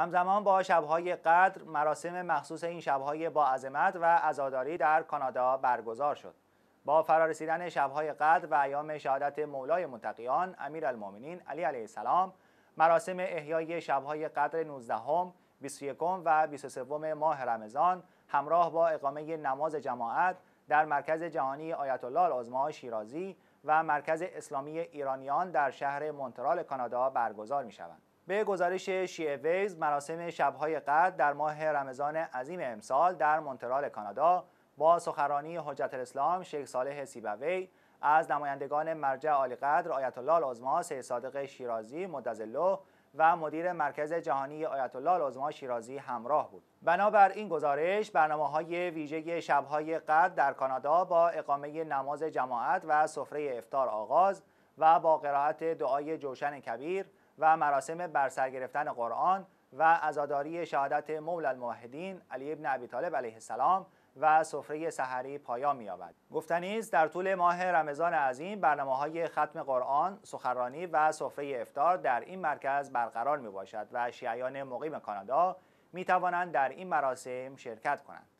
همزمان با شبهای قدر مراسم مخصوص این شبهای با عظمت و عزاداری در کانادا برگزار شد با فرارسیدن شبهای قدر و ایام شهادت مولای متقیان امیرالمؤمنین علی علیه السلام مراسم احیای شبهای قدر 19 هم 21 و 23 ماه رمضان همراه با اقامه نماز جماعت در مرکز جهانی آیت الله شیرازی و مرکز اسلامی ایرانیان در شهر مونترال کانادا برگزار می شوند. به گزارش شیعه ویز مراسم شبهای قدر در ماه رمضان عظیم امسال در مونترال کانادا با سخرانی حجت الاسلام شیخ صالح سیبوی از نمایندگان مرجع عالی قدر آیت الله العظما صادق شیرازی مدظله و مدیر مرکز جهانی آیت الله شیرازی همراه بود بنابر این گزارش برنامه های ویژه شبهای قدر در کانادا با اقامه نماز جماعت و سفره افتار آغاز و با قرائت دعای جوشن کبیر و مراسم برسر گرفتن قرآن و ازاداری شهادت مولا الموحدین علی ابن ابی طالب علیه السلام و سفره سحری پایان می‌یابد. گفتنی است در طول ماه رمضان عظیم برنامه های ختم قرآن، سخرانی و سفره افتار در این مرکز برقرار می باشد و شیعیان مقیم کانادا می توانند در این مراسم شرکت کنند.